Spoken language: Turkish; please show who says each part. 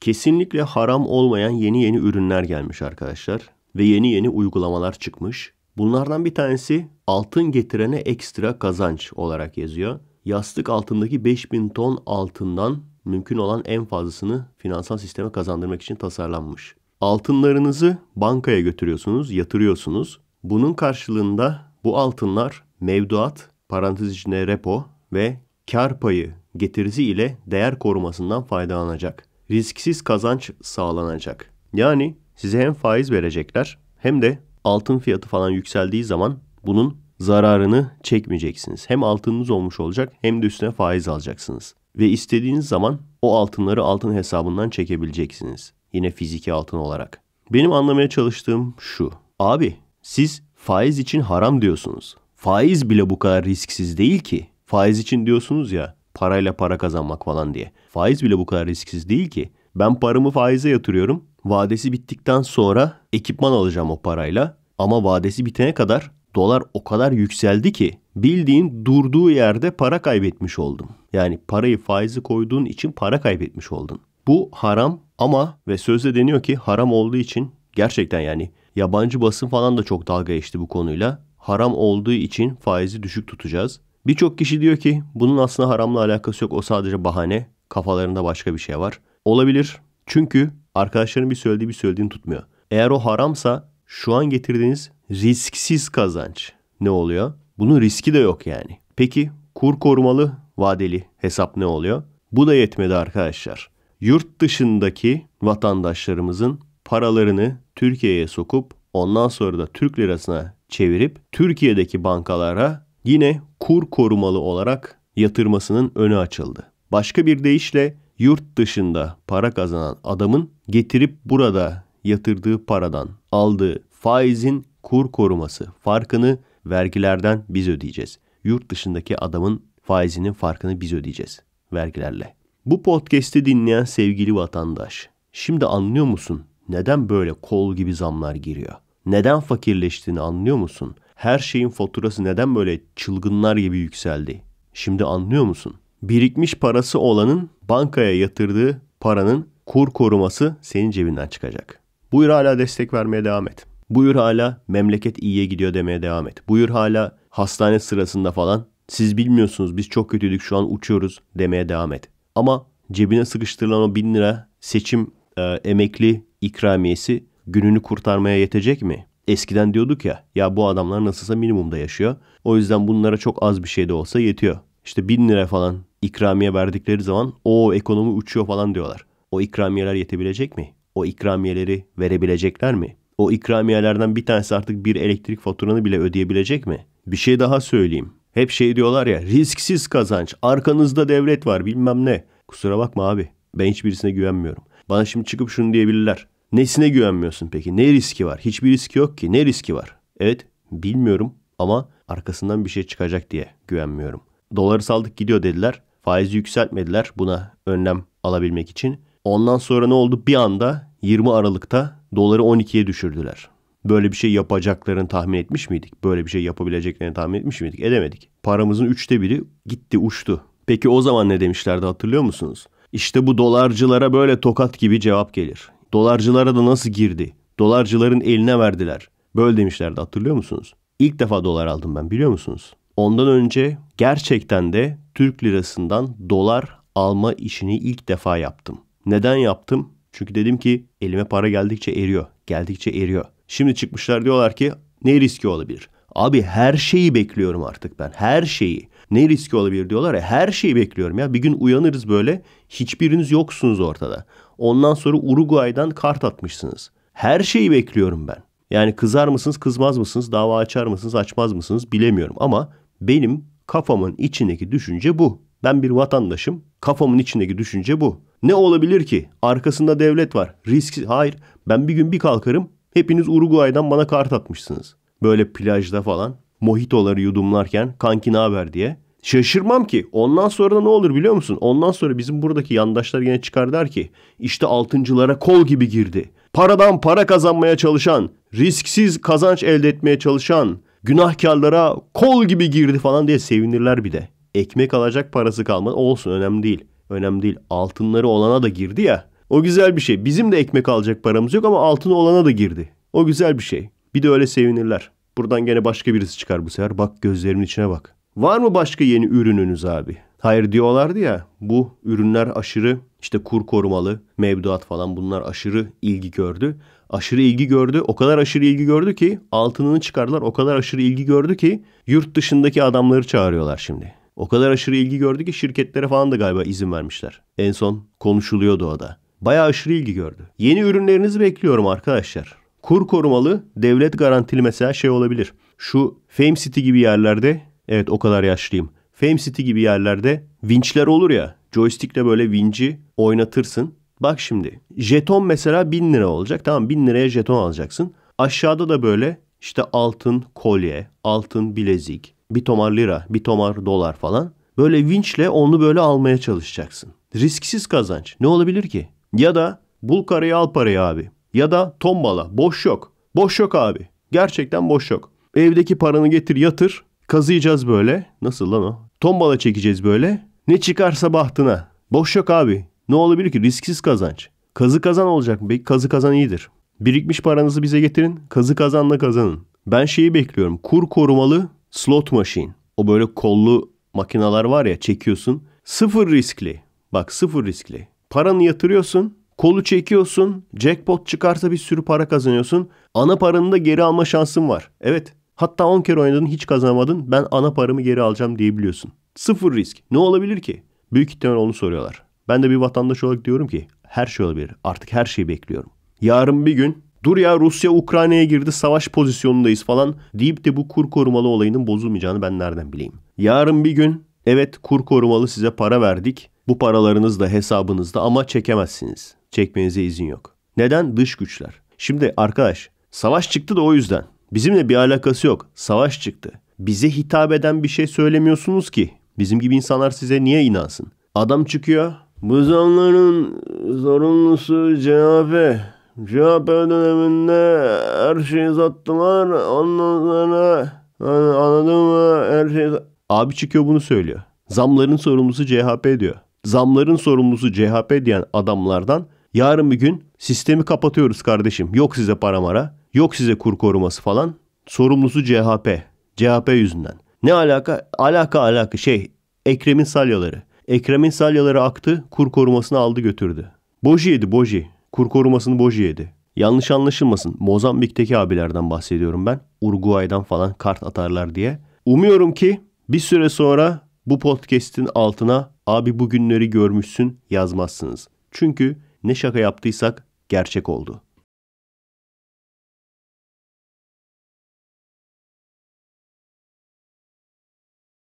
Speaker 1: kesinlikle haram olmayan yeni yeni ürünler gelmiş arkadaşlar ve yeni yeni uygulamalar çıkmış. Bunlardan bir tanesi altın getirene ekstra kazanç olarak yazıyor. Yastık altındaki 5000 ton altından mümkün olan en fazlasını finansal sisteme kazandırmak için tasarlanmış. Altınlarınızı bankaya götürüyorsunuz, yatırıyorsunuz. Bunun karşılığında bu altınlar mevduat, parantez içinde repo ve kar payı getirisi ile değer korumasından faydalanacak risksiz kazanç sağlanacak. Yani size hem faiz verecekler hem de altın fiyatı falan yükseldiği zaman bunun zararını çekmeyeceksiniz. Hem altınınız olmuş olacak hem de üstüne faiz alacaksınız. Ve istediğiniz zaman o altınları altın hesabından çekebileceksiniz. Yine fiziki altın olarak. Benim anlamaya çalıştığım şu. Abi siz faiz için haram diyorsunuz. Faiz bile bu kadar risksiz değil ki. Faiz için diyorsunuz ya parayla para kazanmak falan diye. Faiz bile bu kadar risksiz değil ki. Ben paramı faize yatırıyorum. Vadesi bittikten sonra ekipman alacağım o parayla. Ama vadesi bitene kadar dolar o kadar yükseldi ki bildiğin durduğu yerde para kaybetmiş oldum. Yani parayı faizi koyduğun için para kaybetmiş oldun. Bu haram ama ve sözde deniyor ki haram olduğu için gerçekten yani yabancı basın falan da çok dalga geçti bu konuyla. Haram olduğu için faizi düşük tutacağız. Birçok kişi diyor ki bunun aslında haramla alakası yok o sadece bahane. Kafalarında başka bir şey var. Olabilir. Çünkü arkadaşların bir söylediği bir söylediğini tutmuyor. Eğer o haramsa şu an getirdiğiniz risksiz kazanç ne oluyor? Bunun riski de yok yani. Peki kur korumalı vadeli hesap ne oluyor? Bu da yetmedi arkadaşlar. Yurt dışındaki vatandaşlarımızın paralarını Türkiye'ye sokup ondan sonra da Türk lirasına çevirip Türkiye'deki bankalara yine kur korumalı olarak yatırmasının önü açıldı. Başka bir deyişle yurt dışında para kazanan adamın getirip burada yatırdığı paradan aldığı faizin kur koruması farkını vergilerden biz ödeyeceğiz. Yurt dışındaki adamın faizinin farkını biz ödeyeceğiz vergilerle. Bu podcast'i dinleyen sevgili vatandaş, şimdi anlıyor musun neden böyle kol gibi zamlar giriyor? Neden fakirleştiğini anlıyor musun? her şeyin faturası neden böyle çılgınlar gibi yükseldi? Şimdi anlıyor musun? Birikmiş parası olanın bankaya yatırdığı paranın kur koruması senin cebinden çıkacak. Buyur hala destek vermeye devam et. Buyur hala memleket iyiye gidiyor demeye devam et. Buyur hala hastane sırasında falan siz bilmiyorsunuz biz çok kötüydük şu an uçuyoruz demeye devam et. Ama cebine sıkıştırılan o bin lira seçim e, emekli ikramiyesi gününü kurtarmaya yetecek mi? Eskiden diyorduk ya ya bu adamlar nasılsa minimumda yaşıyor. O yüzden bunlara çok az bir şey de olsa yetiyor. İşte bin lira falan ikramiye verdikleri zaman o ekonomi uçuyor falan diyorlar. O ikramiyeler yetebilecek mi? O ikramiyeleri verebilecekler mi? O ikramiyelerden bir tanesi artık bir elektrik faturanı bile ödeyebilecek mi? Bir şey daha söyleyeyim. Hep şey diyorlar ya risksiz kazanç arkanızda devlet var bilmem ne. Kusura bakma abi ben hiçbirisine güvenmiyorum. Bana şimdi çıkıp şunu diyebilirler. Nesine güvenmiyorsun peki? Ne riski var? Hiçbir riski yok ki. Ne riski var? Evet bilmiyorum ama arkasından bir şey çıkacak diye güvenmiyorum. Doları saldık gidiyor dediler. Faizi yükseltmediler buna önlem alabilmek için. Ondan sonra ne oldu? Bir anda 20 Aralık'ta doları 12'ye düşürdüler. Böyle bir şey yapacaklarını tahmin etmiş miydik? Böyle bir şey yapabileceklerini tahmin etmiş miydik? Edemedik. Paramızın üçte biri gitti uçtu. Peki o zaman ne demişlerdi hatırlıyor musunuz? İşte bu dolarcılara böyle tokat gibi cevap gelir. Dolarcılara da nasıl girdi? Dolarcıların eline verdiler. Böyle demişlerdi hatırlıyor musunuz? İlk defa dolar aldım ben biliyor musunuz? Ondan önce gerçekten de Türk lirasından dolar alma işini ilk defa yaptım. Neden yaptım? Çünkü dedim ki elime para geldikçe eriyor. Geldikçe eriyor. Şimdi çıkmışlar diyorlar ki ne riski olabilir? Abi her şeyi bekliyorum artık ben. Her şeyi. Ne riski olabilir diyorlar ya her şeyi bekliyorum ya. Bir gün uyanırız böyle hiçbiriniz yoksunuz ortada. Ondan sonra Uruguay'dan kart atmışsınız. Her şeyi bekliyorum ben. Yani kızar mısınız kızmaz mısınız dava açar mısınız açmaz mısınız bilemiyorum ama benim kafamın içindeki düşünce bu. Ben bir vatandaşım kafamın içindeki düşünce bu. Ne olabilir ki? Arkasında devlet var. Risk hayır. Ben bir gün bir kalkarım. Hepiniz Uruguay'dan bana kart atmışsınız. Böyle plajda falan mojitoları yudumlarken kanki ne haber diye. Şaşırmam ki. Ondan sonra da ne olur biliyor musun? Ondan sonra bizim buradaki yandaşlar yine çıkar der ki işte altıncılara kol gibi girdi. Paradan para kazanmaya çalışan, risksiz kazanç elde etmeye çalışan, günahkarlara kol gibi girdi falan diye sevinirler bir de. Ekmek alacak parası kalmadı. Olsun önemli değil. Önemli değil. Altınları olana da girdi ya. O güzel bir şey. Bizim de ekmek alacak paramız yok ama altın olana da girdi. O güzel bir şey. Bir de öyle sevinirler. Buradan gene başka birisi çıkar bu sefer. Bak gözlerimin içine bak. Var mı başka yeni ürününüz abi? Hayır diyorlardı ya bu ürünler aşırı işte kur korumalı mevduat falan bunlar aşırı ilgi gördü. Aşırı ilgi gördü. O kadar aşırı ilgi gördü ki altınını çıkardılar. O kadar aşırı ilgi gördü ki yurt dışındaki adamları çağırıyorlar şimdi. O kadar aşırı ilgi gördü ki şirketlere falan da galiba izin vermişler. En son konuşuluyordu o da. Bayağı aşırı ilgi gördü. Yeni ürünlerinizi bekliyorum arkadaşlar. Kur korumalı devlet garantili mesela şey olabilir. Şu Fame City gibi yerlerde evet o kadar yaşlıyım. Fame City gibi yerlerde vinçler olur ya. Joystickle böyle vinci oynatırsın. Bak şimdi jeton mesela 1000 lira olacak. Tamam 1000 liraya jeton alacaksın. Aşağıda da böyle işte altın kolye, altın bilezik, bir tomar lira, bir tomar dolar falan. Böyle vinçle onu böyle almaya çalışacaksın. Risksiz kazanç. Ne olabilir ki? Ya da bul karayı al parayı abi. Ya da tombala. Boş yok. Boş yok abi. Gerçekten boş yok. Evdeki paranı getir yatır. Kazıyacağız böyle. Nasıl lan o? Tombala çekeceğiz böyle. Ne çıkarsa bahtına. Boş yok abi. Ne olabilir ki? Risksiz kazanç. Kazı kazan olacak mı? kazı kazan iyidir. Birikmiş paranızı bize getirin. Kazı kazanla kazanın. Ben şeyi bekliyorum. Kur korumalı slot machine. O böyle kollu makinalar var ya çekiyorsun. Sıfır riskli. Bak sıfır riskli. Paranı yatırıyorsun. Kolu çekiyorsun, jackpot çıkarsa bir sürü para kazanıyorsun. Ana paranı da geri alma şansın var. Evet. Hatta 10 kere oynadın hiç kazanmadın, Ben ana paramı geri alacağım diyebiliyorsun. Sıfır risk. Ne olabilir ki? Büyük ihtimal onu soruyorlar. Ben de bir vatandaş olarak diyorum ki her şey olabilir. Artık her şeyi bekliyorum. Yarın bir gün dur ya Rusya Ukrayna'ya girdi savaş pozisyonundayız falan deyip de bu kur korumalı olayının bozulmayacağını ben nereden bileyim. Yarın bir gün evet kur korumalı size para verdik. Bu paralarınız da hesabınızda ama çekemezsiniz çekmenize izin yok. Neden? Dış güçler. Şimdi arkadaş savaş çıktı da o yüzden. Bizimle bir alakası yok. Savaş çıktı. Bize hitap eden bir şey söylemiyorsunuz ki. Bizim gibi insanlar size niye inansın? Adam çıkıyor. Bu zamların zorunlusu CHP. CHP döneminde her şeyi sattılar. Ondan sonra yani anladın mı? Her şey... Abi çıkıyor bunu söylüyor. Zamların sorumlusu CHP diyor. Zamların sorumlusu CHP diyen adamlardan Yarın bir gün sistemi kapatıyoruz kardeşim. Yok size paramara, yok size kur koruması falan. Sorumlusu CHP. CHP yüzünden. Ne alaka? Alaka alaka şey Ekrem'in salyaları. Ekrem'in salyaları aktı, kur korumasını aldı götürdü. Boji yedi boji. Kur korumasını boji yedi. Yanlış anlaşılmasın. Mozambik'teki abilerden bahsediyorum ben. Uruguay'dan falan kart atarlar diye. Umuyorum ki bir süre sonra bu podcast'in altına abi bugünleri görmüşsün yazmazsınız. Çünkü ne şaka yaptıysak gerçek oldu.''